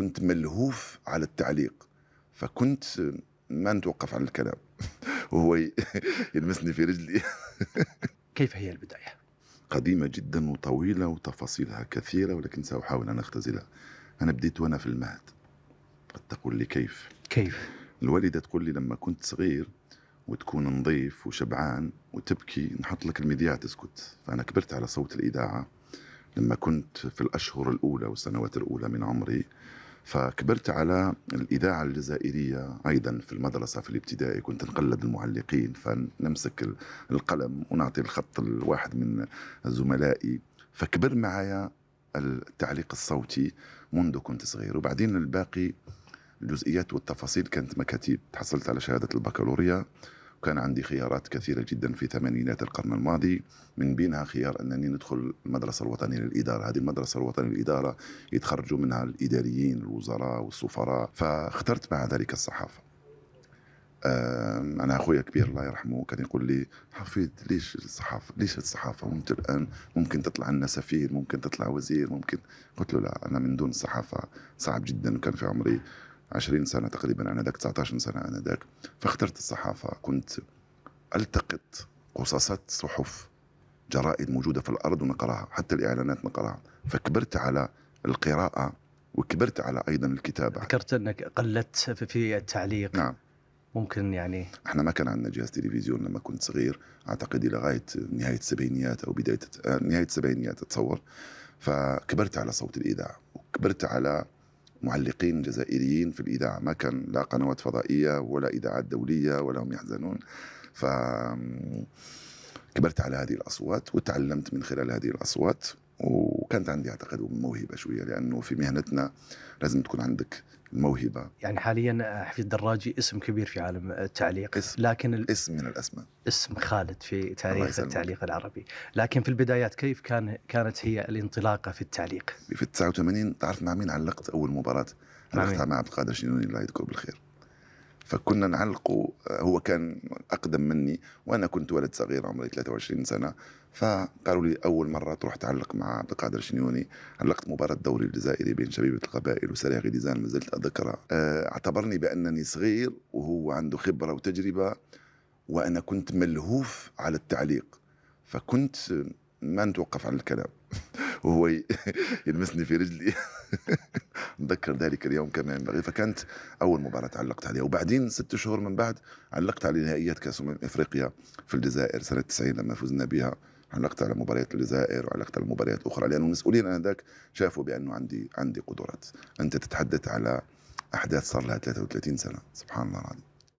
كنت ملهوف على التعليق فكنت ما نتوقف عن الكلام وهو يلمسني في رجلي كيف هي البداية؟ قديمة جدا وطويلة وتفاصيلها كثيرة ولكن سأحاول أن أختزلها أنا بديت وأنا في المهد قد تقول لي كيف كيف؟ الوالدة تقول لي لما كنت صغير وتكون نظيف وشبعان وتبكي نحط لك المذياع تسكت فأنا كبرت على صوت الإذاعة لما كنت في الأشهر الأولى والسنوات الأولى من عمري فكبرت على الإذاعة الجزائرية أيضا في المدرسة في الابتدائي كنت نقلد المعلقين فنمسك القلم ونعطي الخط لواحد من زملائي فكبر معايا التعليق الصوتي منذ كنت صغير وبعدين الباقي الجزئيات والتفاصيل كانت مكاتيب تحصلت على شهادة البكالوريا وكان عندي خيارات كثيرة جدا في ثمانينات القرن الماضي من بينها خيار أنني ندخل المدرسة الوطنية للإدارة هذه المدرسة الوطنية للإدارة يتخرجوا منها الإداريين الوزراء والسفراء فاخترت مع ذلك الصحافة انا اخويا كبير الله يرحمه كان يقول لي حفيد ليش الصحافه ليش الصحافه وانت الان ممكن تطلع لنا سفير ممكن تطلع وزير ممكن قلت له لا انا من دون الصحافه صعب جدا كان في عمري 20 سنه تقريبا انا ذاك 19 سنه انا ذاك فاخترت الصحافه كنت التقط قصصات صحف جرائد موجوده في الارض ونقراها حتى الاعلانات نقراها فكبرت على القراءه وكبرت على ايضا الكتابه ذكرت انك قلت في التعليق نعم ممكن يعني احنا ما كان عندنا جهاز تلفزيون لما كنت صغير اعتقد الى غايه نهايه السبعينيات او بدايه نهايه السبعينيات اتصور فكبرت على صوت الاذاعه وكبرت على معلقين جزائريين في الإذاعة ما كان لا قنوات فضائية ولا إذاعات دولية ولا هم يحزنون ف كبرت على هذه الأصوات وتعلمت من خلال هذه الأصوات وكانت عندي اعتقد موهبه شويه لانه في مهنتنا لازم تكون عندك الموهبه يعني حاليا آه، حفيد الدراجي اسم كبير في عالم آه، التعليق اسم لكن ال... اسم من الاسماء اسم خالد في تاريخ التعليق العربي لكن في البدايات كيف كان كانت هي الانطلاقه في التعليق في 89 تعرف مع مين علقت اول مباراه علقتها مع عبد القادر شنوني الله يذكره بالخير فكنا نعلقوا آه، هو كان اقدم مني وانا كنت ولد صغير عمري 23 سنه فقالوا لي اول مره تروح تعلق مع عبد القادر شنيوني علقت مباراه الدوري الجزائري بين شبيبه القبائل وسريع غديزان ما زلت أذكرها آه، اعتبرني بانني صغير وهو عنده خبره وتجربه وانا كنت ملهوف على التعليق فكنت ما نتوقف عن الكلام وهو يلمسني في رجلي متذكر ذلك اليوم كما ينبغي فكانت أول مباراة علقت عليها وبعدين ست شهور من بعد علقت على نهائيات كأس أمم إفريقيا في الجزائر سنة 90 لما فزنا بها علقت على مباريات الجزائر وعلقت على مباريات أخرى لأن المسؤولين آنذاك شافوا بأنه عندي عندي قدرات أنت تتحدث على أحداث صار لها 33 سنة سبحان الله العظيم